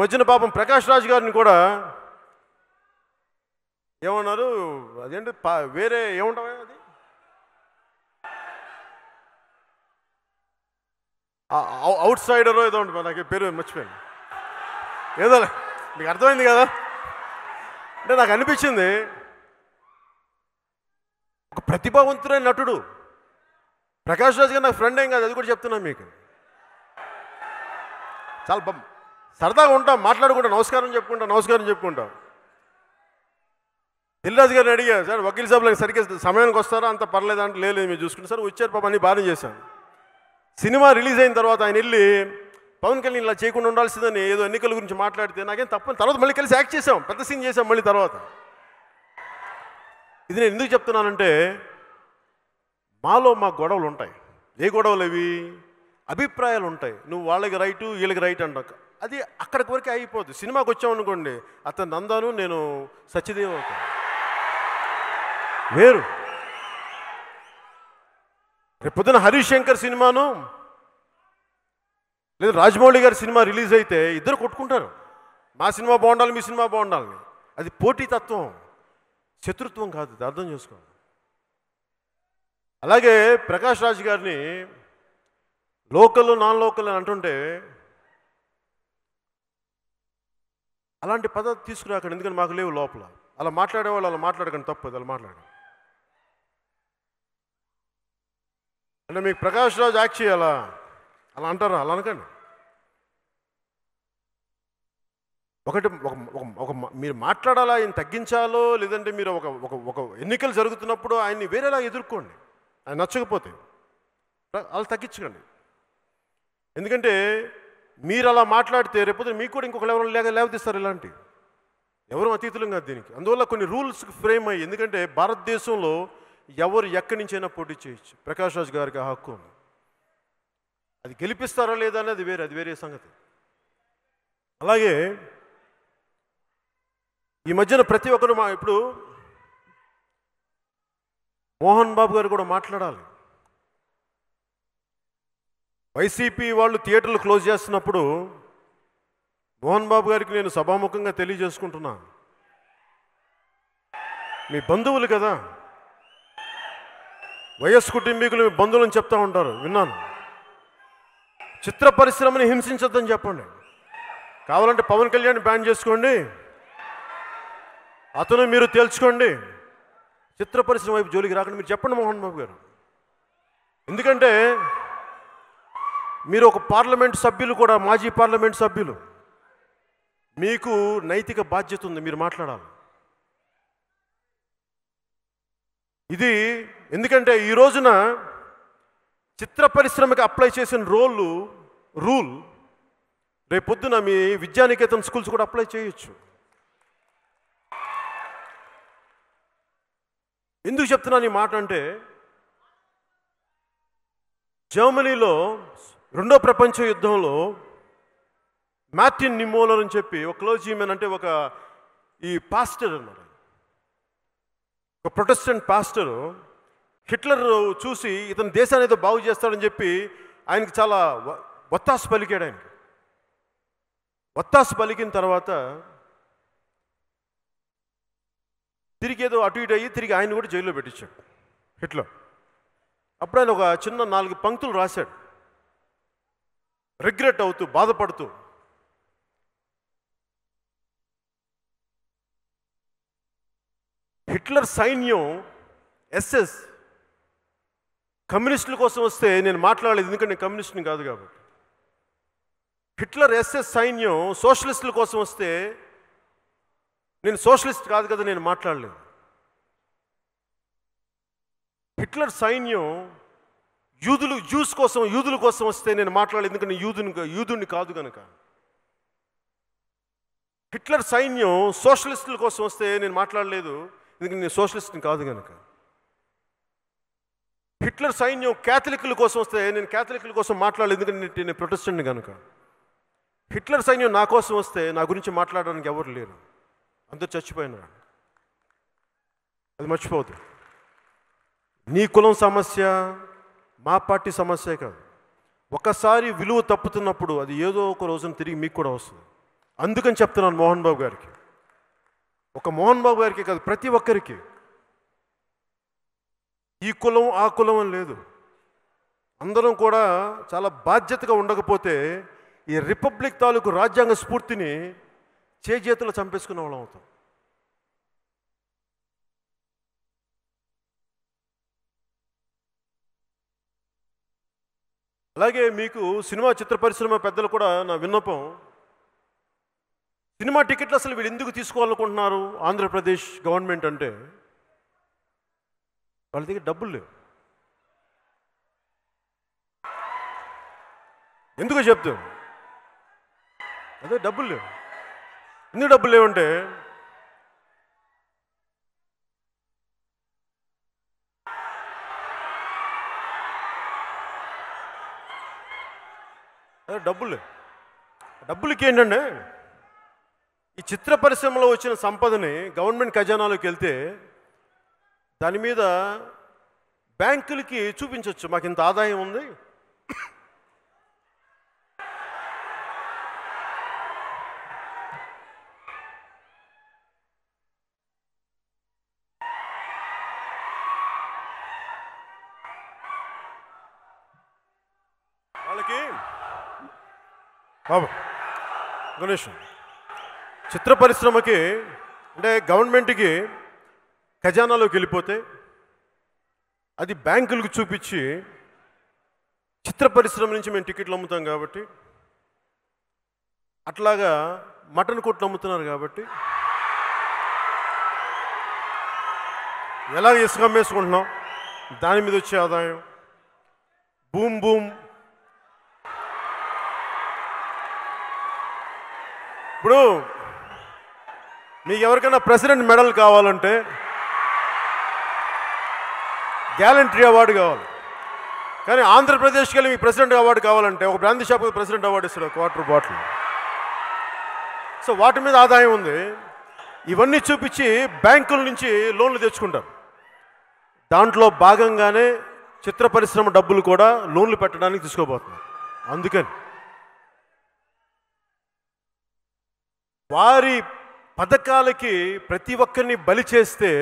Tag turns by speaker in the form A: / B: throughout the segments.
A: మధ్యన పాపం ప్రకాష్ రాజ్ గారిని కూడా ఏమన్నారు అదేంటి పా వేరే ఏముంటామే అది అవుట్ సైడర్ ఏదో ఉంటుంది నాకు పేరు మర్చిపోయాను ఏదో మీకు అర్థమైంది కదా అంటే నాకు అనిపించింది ఒక ప్రతిభావంతుడైన నటుడు ప్రకాష్ రాజ్ గారు నాకు ఫ్రెండ్ ఏం కాదు అది కూడా చెప్తున్నాను మీకు చాలా బమ్ సరదాగా ఉంటాం మాట్లాడుకుంటాం నమస్కారం చెప్పుకుంటాం నమస్కారం చెప్పుకుంటాం దిల్రాజు గారిని అడిగారు సార్ వకీల్ సభలకు సరిగ్గా సమయానికి వస్తారా అంత పర్లేదు అంటే లేదు మేము చూసుకుంటాం సార్ వచ్చారు పాప అని బాగానే చేశాను సినిమా రిలీజ్ అయిన తర్వాత ఆయన వెళ్ళి పవన్ కళ్యాణ్ ఇలా చేయకుండా ఉండాల్సిందని ఏదో ఎన్నికల గురించి మాట్లాడితే నాకేం తప్పని తర్వాత మళ్ళీ కలిసి యాక్ట్ చేసాం పెద్ద సీన్ చేసాం మళ్ళీ తర్వాత ఇది నేను ఎందుకు చెప్తున్నానంటే మాలో మా గొడవలు ఉంటాయి ఏ గొడవలు అవి అభిప్రాయాలు ఉంటాయి నువ్వు వాళ్ళకి రైటు వీళ్ళకి రైట్ అంటావు అది అక్కడికి వరకే అయిపోద్ది సినిమాకి వచ్చామనుకోండి అతను నందాను నేను సత్యదేవ్ అవుతాను వేరు రేపొద్దున హరీష్ శంకర్ సినిమాను లేదు రాజమౌళి గారి సినిమా రిలీజ్ అయితే ఇద్దరు కొట్టుకుంటారు మా సినిమా బాగుండాలి మీ సినిమా బాగుండాలని అది పోటీతత్వం శత్రుత్వం కాదు అర్థం చేసుకోండి అలాగే ప్రకాష్ రాజ్ గారిని లోకల్ నాన్ లోకల్ అని అంటుంటే అలాంటి పదార్థం తీసుకురాకండి ఎందుకంటే మాకు లేవు లోపల అలా మాట్లాడేవాళ్ళు అలా మాట్లాడకండి తప్పదు అలా మాట్లాడ అంటే మీకు ప్రకాష్ రాజ్ యాక్ట్ చేయాలా అలా అంటారా అలా అనకండి ఒకటి ఒక మీరు మాట్లాడాలా ఆయన తగ్గించాలో లేదంటే మీరు ఒక ఒక ఒక ఎన్నికలు జరుగుతున్నప్పుడు ఆయన్ని వేరేలా ఎదుర్కోండి ఆయన నచ్చకపోతే అలా తగ్గించకండి ఎందుకంటే మీరు అలా మాట్లాడితే రేపు మీకు కూడా ఇంకొకరు ఎవరు లేక లేవదీస్తారు ఇలాంటి ఎవరు అతీతులం కాదు దీనికి అందువల్ల కొన్ని రూల్స్ ఫ్రేమ్ అయ్యి ఎందుకంటే భారతదేశంలో ఎవరు ఎక్కడి నుంచైనా పోటీ చేయొచ్చు ప్రకాష్ రాజ్ గారికి హక్కు ఉంది అది గెలిపిస్తారా లేదా అనేది వేరే అది వేరే సంగతి అలాగే ఈ మధ్యన ప్రతి ఒక్కరు మా ఇప్పుడు మోహన్ బాబు గారు కూడా మాట్లాడాలి వైసీపీ వాళ్ళు థియేటర్లు క్లోజ్ చేస్తున్నప్పుడు మోహన్ బాబు గారికి నేను సభాముఖంగా తెలియజేసుకుంటున్నా మీ బంధువులు కదా వయస్ కుటుంబీకులు మీ బంధువులని చెప్తా ఉంటారు విన్నాను చిత్ర పరిశ్రమని హింసించద్దని చెప్పండి కావాలంటే పవన్ కళ్యాణ్ బ్యాన్ చేసుకోండి అతను మీరు తేల్చుకోండి చిత్ర పరిశ్రమ వైపు జోలికి రాకండి మీరు చెప్పండి మోహన్ బాబు గారు ఎందుకంటే మీరు ఒక పార్లమెంట్ సభ్యులు కూడా మాజీ పార్లమెంట్ సభ్యులు మీకు నైతిక బాధ్యత ఉంది మీరు మాట్లాడాలి ఇది ఎందుకంటే ఈ రోజున చిత్ర పరిశ్రమకి అప్లై చేసిన రోల్ రూల్ రేపు పొద్దున మీ విద్యానికేతన్ స్కూల్స్ కూడా అప్లై చేయొచ్చు ఎందుకు చెప్తున్నాను ఈ మాట అంటే జర్మనీలో రెండో ప్రపంచ యుద్ధంలో మ్యాటిన్ నిమోలర్ అని చెప్పి ఒక క్లోజీమెన్ అంటే ఒక ఈ పాస్టర్ అన్నారు ఒక ప్రొటెస్టెంట్ పాస్టరు హిట్లర్ చూసి ఇతను దేశాన్ని ఏదో బాగు చేస్తాడని చెప్పి ఆయనకి చాలా ఒత్తాసు పలికాడు ఆయన ఒత్తాసు పలికిన తర్వాత తిరిగి ఏదో అటు ఇటు అయ్యి తిరిగి ఆయన కూడా జైల్లో పెట్టించాడు హిట్లర్ అప్పుడు ఆయన ఒక చిన్న నాలుగు పంక్తులు రాశాడు రిగ్రెట్ అవుతూ బాధపడుతూ హిట్లర్ సైన్యం ఎస్ఎస్ కమ్యూనిస్టుల కోసం వస్తే నేను మాట్లాడలేదు ఎందుకంటే నేను కమ్యూనిస్ట్ని కాదు కాబట్టి హిట్లర్ ఎస్ఎస్ సైన్యం సోషలిస్టుల కోసం వస్తే నేను సోషలిస్ట్ కాదు కదా నేను మాట్లాడలేదు హిట్లర్ సైన్యం యూదులు జ్యూస్ కోసం యూదుల కోసం వస్తే నేను మాట్లాడలేదు ఎందుకంటే యూదుని యూదుని కాదు కనుక హిట్లర్ సైన్యం సోషలిస్టుల కోసం వస్తే నేను మాట్లాడలేదు ఎందుకంటే నేను సోషలిస్ట్ని కాదు కనుక హిట్లర్ సైన్యం క్యాథలిక్ల కోసం వస్తే నేను క్యాథలిక్ల కోసం మాట్లాడలేదు ఎందుకంటే నేను ప్రొటెస్టెంట్ని కనుక హిట్లర్ సైన్యం నా కోసం వస్తే నా గురించి మాట్లాడడానికి ఎవరు లేరు అందరు చచ్చిపోయినారు అది మర్చిపోదు నీ కులం సమస్య మా పార్టీ సమస్యే కాదు ఒకసారి విలువ తప్పుతున్నప్పుడు అది ఏదో ఒక రోజున తిరిగి మీకు కూడా వస్తుంది అందుకని చెప్తున్నాను మోహన్ బాబు గారికి ఒక మోహన్ బాబు గారికి కాదు ప్రతి ఒక్కరికి ఈ కులం ఆ కులం అని లేదు అందరం కూడా చాలా బాధ్యతగా ఉండకపోతే ఈ రిపబ్లిక్ తాలూకు రాజ్యాంగ స్ఫూర్తిని చేజేతులు చంపేసుకునే వాళ్ళం అవుతాం అలాగే మీకు సినిమా చిత్ర పరిశ్రమ పెద్దలు కూడా నా విన్నపం సినిమా టికెట్లు అసలు వీళ్ళు ఎందుకు తీసుకోవాలనుకుంటున్నారు ఆంధ్రప్రదేశ్ గవర్నమెంట్ అంటే వాళ్ళ దగ్గర డబ్బులు లేవు ఎందుకు చెప్తాం అదే డబ్బులు లేవు ఎందుకు డబ్బులు లేవంటే అదే డబ్బులు డబ్బులకి ఏంటండి ఈ చిత్ర పరిశ్రమలో వచ్చిన సంపదని గవర్నమెంట్ ఖజానాలోకి వెళ్తే దాని మీద బ్యాంకులకి చూపించవచ్చు మాకు ఇంత ఆదాయం ఉంది వాళ్ళకి బాబు గణేష్ చిత్ర పరిశ్రమకి అంటే గవర్నమెంట్కి ఖజానాలోకి వెళ్ళిపోతే అది బ్యాంకులకు చూపించి చిత్ర పరిశ్రమ నుంచి మేము టికెట్లు అమ్ముతాం కాబట్టి అట్లాగా మటన్ కొట్లు అమ్ముతున్నారు కాబట్టి ఎలా ఇసుకమ్మేసుకుంటున్నాం దాని మీద వచ్చే ఆదాయం బూమ్ బూమ్ ఇప్పుడు మీకు ఎవరికైనా ప్రెసిడెంట్ మెడల్ కావాలంటే గ్యాలంటరీ అవార్డు కావాలి కానీ ఆంధ్రప్రదేశ్కి వెళ్ళి మీకు ప్రెసిడెంట్ అవార్డు కావాలంటే ఒక బ్రాంతి షాప్ ప్రెసిడెంట్ అవార్డు ఇస్తాడు క్వార్టర్ బాటిల్ సో వాటి మీద ఆదాయం ఉంది ఇవన్నీ చూపించి బ్యాంకుల నుంచి లోన్లు తెచ్చుకుంటారు దాంట్లో భాగంగానే చిత్ర పరిశ్రమ డబ్బులు కూడా లోన్లు పెట్టడానికి తీసుకోబోతున్నారు అందుకని వారి పథకాలకి ప్రతి ఒక్కరిని బలి చేస్తే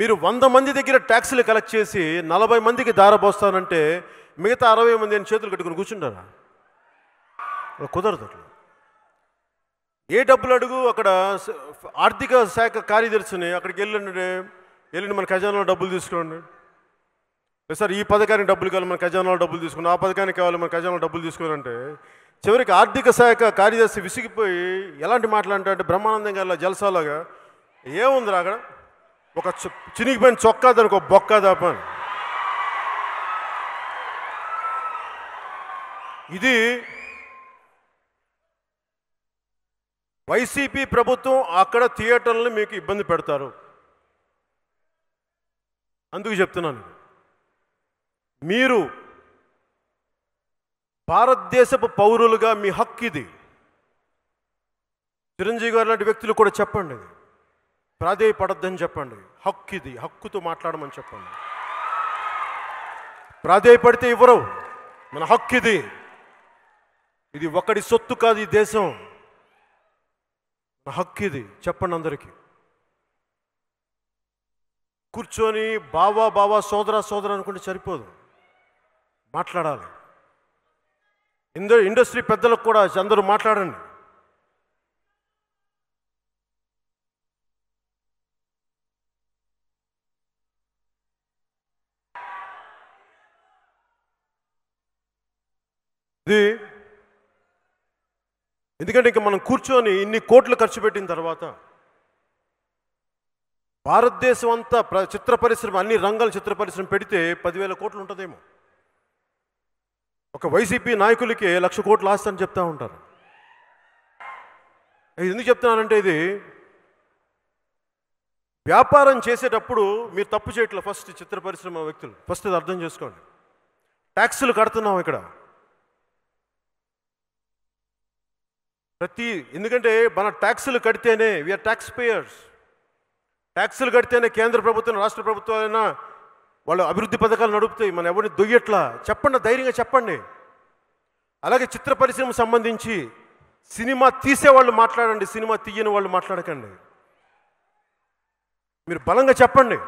A: మీరు వంద మంది దగ్గర ట్యాక్సులు కలెక్ట్ చేసి నలభై మందికి దారబోస్తానంటే మిగతా అరవై మంది అని చేతులు కట్టుకుని కూర్చుంటారా కుదరదు అట్లా ఏ డబ్బులు అడుగు అక్కడ ఆర్థిక శాఖ కార్యదర్శిని అక్కడికి వెళ్ళండి వెళ్ళండి మన ఖజానాలో డబ్బులు తీసుకోండి సార్ ఈ పథకానికి డబ్బులు కావాలి మన ఖజానాలో డబ్బులు తీసుకుని ఆ పథకానికి కావాలి మన ఖజానాలో డబ్బులు తీసుకోవాలంటే చివరికి ఆర్థిక శాఖ కార్యదర్శి విసిగిపోయి ఎలాంటి మాట్లాడంటే బ్రహ్మానందం గారి జలసాలోగా ఏముందిరా అక్కడ ఒక చినిగిపోయిన చొక్కా దానికి ఒక బొక్క తప్ప ఇది వైసీపీ ప్రభుత్వం అక్కడ థియేటర్లను మీకు ఇబ్బంది పెడతారు అందుకు చెప్తున్నాను మీరు భారతదేశపు పౌరులుగా మీ హక్కు ఇది చిరంజీవి గారు లాంటి వ్యక్తులు కూడా చెప్పండి ప్రాధేయపడద్దని చెప్పండి హక్కు ఇది హక్కుతో మాట్లాడమని చెప్పండి ప్రాధేయపడితే ఇవ్వరు మన హక్కు ఇది ఇది ఒకటి సొత్తు కాదు ఈ దేశం నా హక్కు ఇది చెప్పండి అందరికీ కూర్చొని బావా బావా సోదరా సోదరా అనుకుంటే సరిపోదు మాట్లాడాలి ఇందో ఇండస్ట్రీ పెద్దలకు కూడా అందరూ మాట్లాడండి ఇది ఎందుకంటే ఇంకా మనం కూర్చొని ఇన్ని కోట్లు ఖర్చు పెట్టిన తర్వాత భారతదేశం అంతా చిత్ర పరిశ్రమ అన్ని రంగాల చిత్ర పరిశ్రమ పెడితే పదివేల కోట్లు ఉంటుందేమో ఒక వైసీపీ నాయకులకి లక్ష కోట్లు ఆస్తి అని చెప్తా ఉంటారు ఇది ఎందుకు చెప్తున్నానంటే ఇది వ్యాపారం చేసేటప్పుడు మీరు తప్పు చేయట్లే ఫస్ట్ చిత్ర పరిశ్రమ వ్యక్తులు ఫస్ట్ ఇది అర్థం చేసుకోండి ట్యాక్సులు కడుతున్నాం ఇక్కడ ప్రతి ఎందుకంటే మన ట్యాక్సులు కడితేనే వీఆర్ ట్యాక్స్ పేయర్స్ ట్యాక్సులు కడితేనే కేంద్ర ప్రభుత్వం రాష్ట్ర ప్రభుత్వాలైనా వాళ్ళు అభివృద్ధి పథకాలు నడుపుతాయి మనం ఎవరిని దొయ్యట్లా చెప్పండి ధైర్యంగా చెప్పండి అలాగే చిత్ర పరిశ్రమ సంబంధించి సినిమా తీసేవాళ్ళు మాట్లాడండి సినిమా తీయని వాళ్ళు మాట్లాడకండి మీరు బలంగా చెప్పండి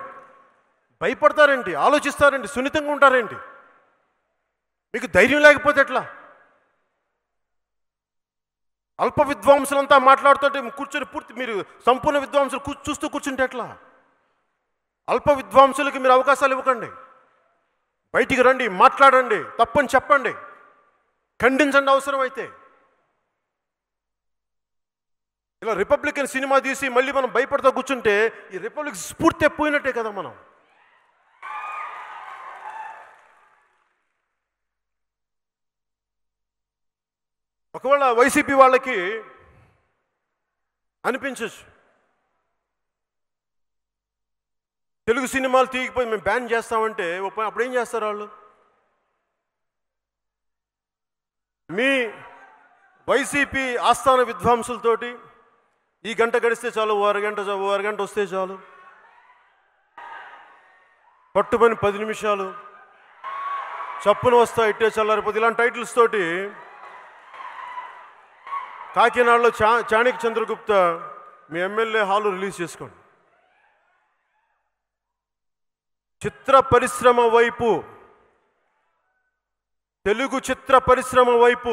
A: భయపడతారేంటి ఆలోచిస్తారేంటి సున్నితంగా ఉంటారేంటి మీకు ధైర్యం లేకపోతే ఎట్లా అల్ప విద్వాంసులంతా మాట్లాడుతుంటే కూర్చొని పూర్తి మీరు సంపూర్ణ విద్వాంసులు చూస్తూ కూర్చుంటే ఎట్లా అల్ప విద్వాంసులకి మీరు అవకాశాలు ఇవ్వకండి బయటికి రండి మాట్లాడండి తప్పని చెప్పండి ఖండించండి అవసరమైతే ఇలా రిపబ్లికన్ సినిమా తీసి మళ్ళీ మనం భయపడతా కూర్చుంటే ఈ రిపబ్లిక్ స్ఫూర్తి పోయినట్టే కదా మనం ఒకవేళ వైసీపీ వాళ్ళకి అనిపించచ్చు తెలుగు సినిమాలు తీయకపోయి మేము బ్యాన్ చేస్తామంటే అప్పుడు ఏం చేస్తారు వాళ్ళు మీ వైసీపీ ఆస్థాన విద్వాంసులతోటి ఈ గంట గడిస్తే చాలు ఓ అరగంట ఓ అరగంట వస్తే చాలు పట్టుబని పది నిమిషాలు చప్పున వస్తా ఇట్టే చల్లారిపోతే ఇలాంటి టైటిల్స్ తోటి కాకినాడలో చా చాణిక్ చంద్రగుప్త మీ ఎమ్మెల్యే హాలు రిలీజ్ చేసుకోండి చిత్ర పరిశ్రమ వైపు తెలుగు చిత్ర పరిశ్రమ వైపు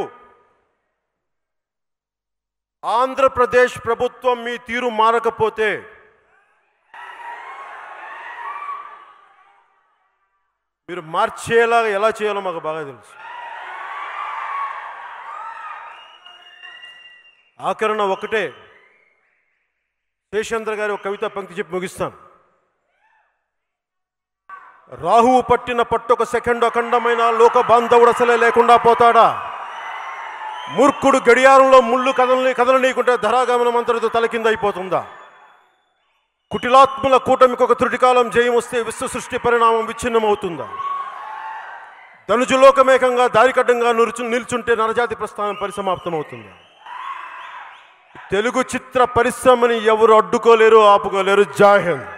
A: ఆంధ్రప్రదేశ్ ప్రభుత్వం మీ తీరు మారకపోతే మీరు మార్చేలాగా ఎలా చేయాలో మాకు బాగా తెలుసు ఆఖరణ ఒకటే శేషేంద్ర గారి ఒక కవిత పంక్తి చెప్పి ముగిస్తాను రాహువు పట్టిన పట్టొక సెకండ్ అఖండమైన లోక బాంధవుడు అసలే లేకుండా పోతాడా మూర్ఖుడు గడియారంలో ముళ్ళు కదలని కదలనీయకుంటే ధరాగమనం అంతటితో తలకిందైపోతుందా కుటిలాత్ముల కూటమికి ఒక త్రుటికాలం జయం వస్తే విశ్వ సృష్టి పరిణామం విచ్ఛిన్నమవుతుందా ధనుజులోకమేకంగా దారికడ్డంగా నిలుచు నిల్చుంటే నరజాతి ప్రస్థానం పరిసమాప్తమవుతుందా తెలుగు చిత్ర పరిశ్రమని ఎవరు అడ్డుకోలేరు ఆపుకోలేరు జాహింద్